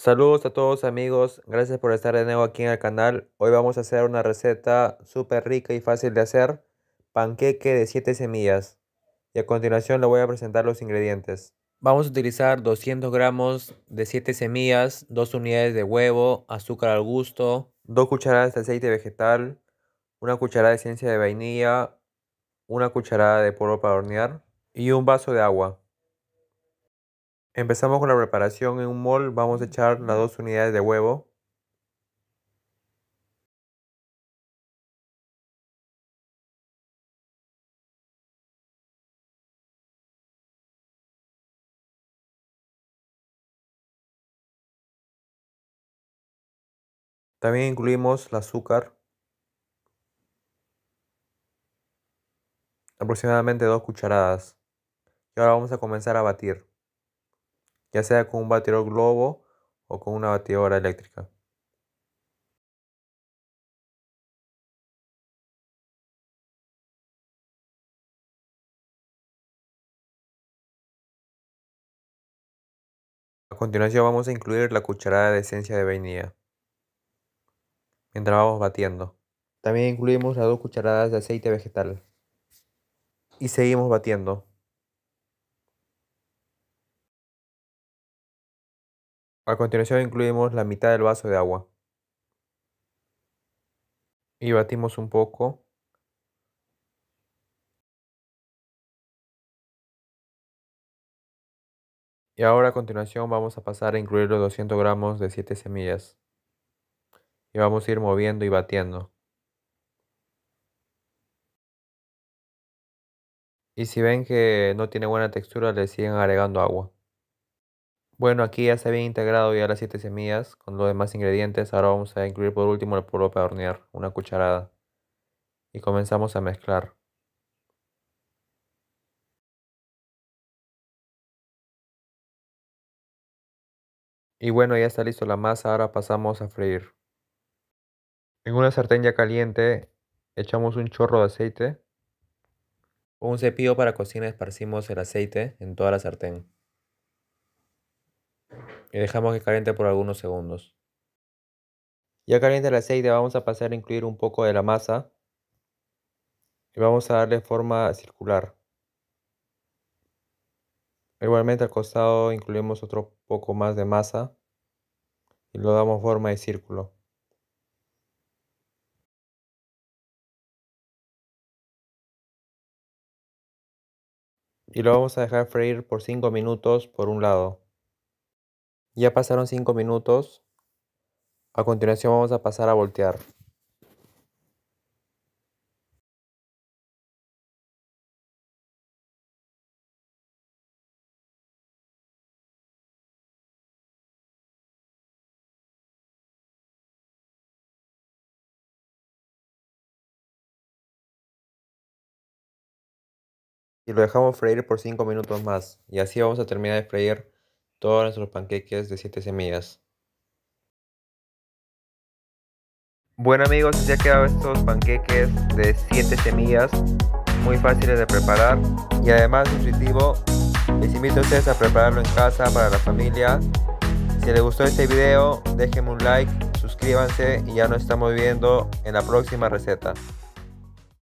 Saludos a todos amigos, gracias por estar de nuevo aquí en el canal. Hoy vamos a hacer una receta súper rica y fácil de hacer, panqueque de 7 semillas. Y a continuación le voy a presentar los ingredientes. Vamos a utilizar 200 gramos de 7 semillas, 2 unidades de huevo, azúcar al gusto, 2 cucharadas de aceite vegetal, una cucharada de esencia de vainilla, una cucharada de polvo para hornear y un vaso de agua. Empezamos con la preparación en un mol. Vamos a echar las mm. dos unidades de huevo. También incluimos el azúcar. Aproximadamente dos cucharadas. Y ahora vamos a comenzar a batir ya sea con un batidor globo o con una batidora eléctrica. A continuación vamos a incluir la cucharada de esencia de vainilla mientras vamos batiendo. También incluimos las dos cucharadas de aceite vegetal y seguimos batiendo. A continuación incluimos la mitad del vaso de agua. Y batimos un poco. Y ahora a continuación vamos a pasar a incluir los 200 gramos de 7 semillas. Y vamos a ir moviendo y batiendo. Y si ven que no tiene buena textura le siguen agregando agua. Bueno, aquí ya se habían integrado ya las 7 semillas con los demás ingredientes. Ahora vamos a incluir por último el polvo para hornear, una cucharada. Y comenzamos a mezclar. Y bueno, ya está listo la masa, ahora pasamos a freír. En una sartén ya caliente echamos un chorro de aceite. Con un cepillo para cocina esparcimos el aceite en toda la sartén y dejamos que caliente por algunos segundos. Ya caliente el aceite, vamos a pasar a incluir un poco de la masa y vamos a darle forma circular. Igualmente al costado incluimos otro poco más de masa y lo damos forma de círculo. Y lo vamos a dejar freír por 5 minutos por un lado. Ya pasaron 5 minutos. A continuación vamos a pasar a voltear. y lo dejamos freír por 5 minutos más y así vamos a terminar de freír todos nuestros panqueques de 7 semillas. Bueno amigos, ya quedaron estos panqueques de 7 semillas, muy fáciles de preparar y además nutritivo. Les invito a ustedes a prepararlo en casa para la familia. Si les gustó este video, déjenme un like, suscríbanse y ya nos estamos viendo en la próxima receta.